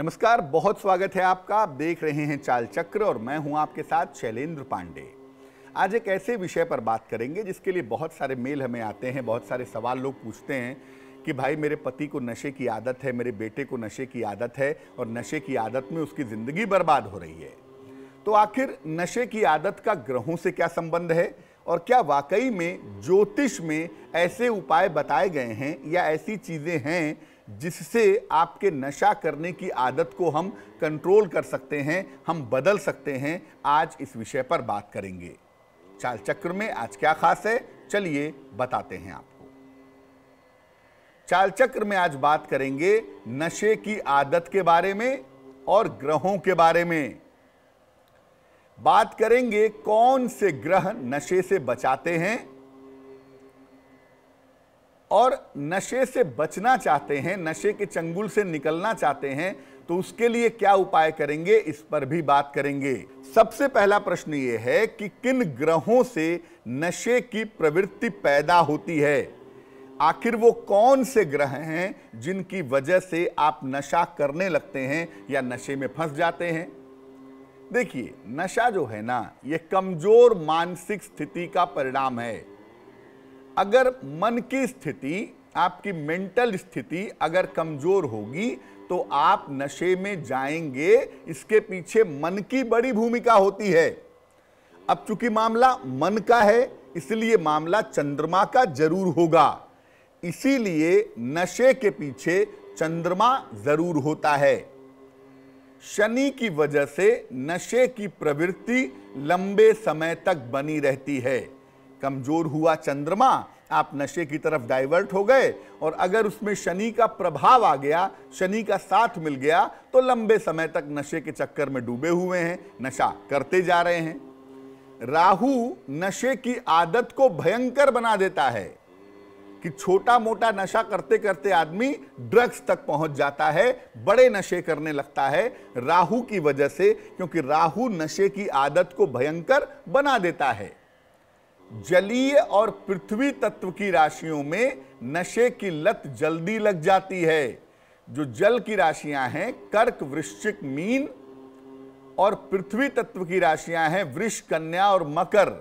नमस्कार बहुत स्वागत है आपका आप देख रहे हैं चाल चक्र और मैं हूं आपके साथ शैलेंद्र पांडे आज एक ऐसे विषय पर बात करेंगे जिसके लिए बहुत सारे मेल हमें आते हैं बहुत सारे सवाल लोग पूछते हैं कि भाई मेरे पति को नशे की आदत है मेरे बेटे को नशे की आदत है और नशे की आदत में उसकी ज़िंदगी बर्बाद हो रही है तो आखिर नशे की आदत का ग्रहों से क्या संबंध है और क्या वाकई में ज्योतिष में ऐसे उपाय बताए गए हैं या ऐसी चीज़ें हैं जिससे आपके नशा करने की आदत को हम कंट्रोल कर सकते हैं हम बदल सकते हैं आज इस विषय पर बात करेंगे चाल चक्र में आज क्या खास है चलिए बताते हैं आपको चाल चक्र में आज बात करेंगे नशे की आदत के बारे में और ग्रहों के बारे में बात करेंगे कौन से ग्रह नशे से बचाते हैं और नशे से बचना चाहते हैं नशे के चंगुल से निकलना चाहते हैं तो उसके लिए क्या उपाय करेंगे इस पर भी बात करेंगे सबसे पहला प्रश्न ये है कि किन ग्रहों से नशे की प्रवृत्ति पैदा होती है आखिर वो कौन से ग्रह हैं जिनकी वजह से आप नशा करने लगते हैं या नशे में फंस जाते हैं देखिए नशा जो है ना ये कमजोर मानसिक स्थिति का परिणाम है अगर मन की स्थिति आपकी मेंटल स्थिति अगर कमजोर होगी तो आप नशे में जाएंगे इसके पीछे मन की बड़ी भूमिका होती है अब चूंकि मामला मन का है इसलिए मामला चंद्रमा का जरूर होगा इसीलिए नशे के पीछे चंद्रमा जरूर होता है शनि की वजह से नशे की प्रवृत्ति लंबे समय तक बनी रहती है कमजोर हुआ चंद्रमा आप नशे की तरफ डाइवर्ट हो गए और अगर उसमें शनि का प्रभाव आ गया शनि का साथ मिल गया तो लंबे समय तक नशे के चक्कर में डूबे हुए हैं नशा करते जा रहे हैं राहु नशे की आदत को भयंकर बना देता है कि छोटा मोटा नशा करते करते आदमी ड्रग्स तक पहुंच जाता है बड़े नशे करने लगता है राहु की वजह से क्योंकि राहु नशे की आदत को भयंकर बना देता है जलीय और पृथ्वी तत्व की राशियों में नशे की लत जल्दी लग जाती है जो जल की राशियां हैं कर्क वृश्चिक मीन और पृथ्वी तत्व की राशियां हैं वृष कन्या और मकर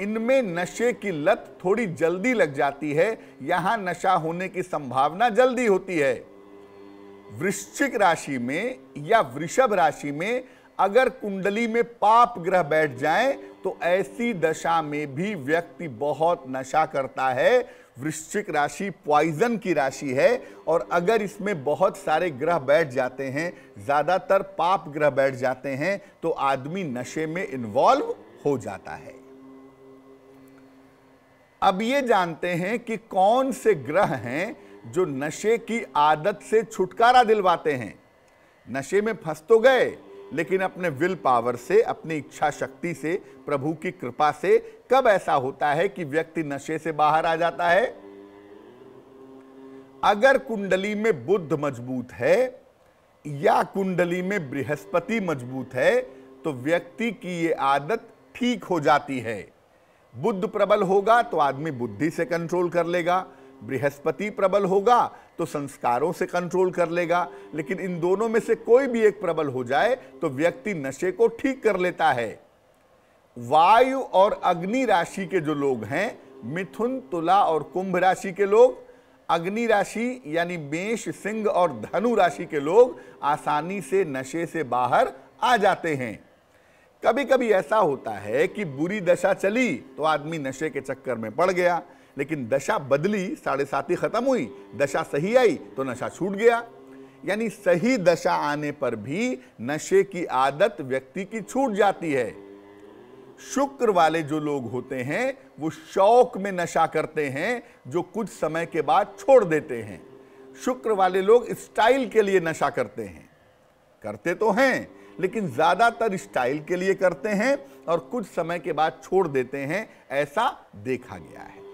इनमें नशे की लत थोड़ी जल्दी लग जाती है यहां नशा होने की संभावना जल्दी होती है वृश्चिक राशि में या वृषभ राशि में अगर कुंडली में पाप ग्रह बैठ जाएं तो ऐसी दशा में भी व्यक्ति बहुत नशा करता है वृश्चिक राशि पॉइजन की राशि है और अगर इसमें बहुत सारे ग्रह बैठ जाते हैं ज़्यादातर पाप ग्रह बैठ जाते हैं तो आदमी नशे में इन्वॉल्व हो जाता है अब ये जानते हैं कि कौन से ग्रह हैं जो नशे की आदत से छुटकारा दिलवाते हैं नशे में फंस तो गए लेकिन अपने विल पावर से अपनी इच्छा शक्ति से प्रभु की कृपा से कब ऐसा होता है कि व्यक्ति नशे से बाहर आ जाता है अगर कुंडली में बुद्ध मजबूत है या कुंडली में बृहस्पति मजबूत है तो व्यक्ति की यह आदत ठीक हो जाती है बुद्ध प्रबल होगा तो आदमी बुद्धि से कंट्रोल कर लेगा बृहस्पति प्रबल होगा तो संस्कारों से कंट्रोल कर लेगा लेकिन इन दोनों में से कोई भी एक प्रबल हो जाए तो व्यक्ति नशे को ठीक कर लेता है वायु और अग्नि राशि के जो लोग हैं मिथुन तुला और कुंभ राशि के लोग अग्नि राशि यानी मेष सिंह और धनु राशि के लोग आसानी से नशे से बाहर आ जाते हैं कभी कभी ऐसा होता है कि बुरी दशा चली तो आदमी नशे के चक्कर में पड़ गया लेकिन दशा बदली साढ़े सात ही खत्म हुई दशा सही आई तो नशा छूट गया यानी सही दशा आने पर भी नशे की आदत व्यक्ति की छूट जाती है शुक्र वाले जो लोग होते हैं वो शौक में नशा करते हैं जो कुछ समय के बाद छोड़ देते हैं शुक्र वाले लोग स्टाइल के लिए नशा करते हैं करते तो हैं लेकिन ज़्यादातर स्टाइल के लिए करते हैं और कुछ समय के बाद छोड़ देते हैं ऐसा देखा गया है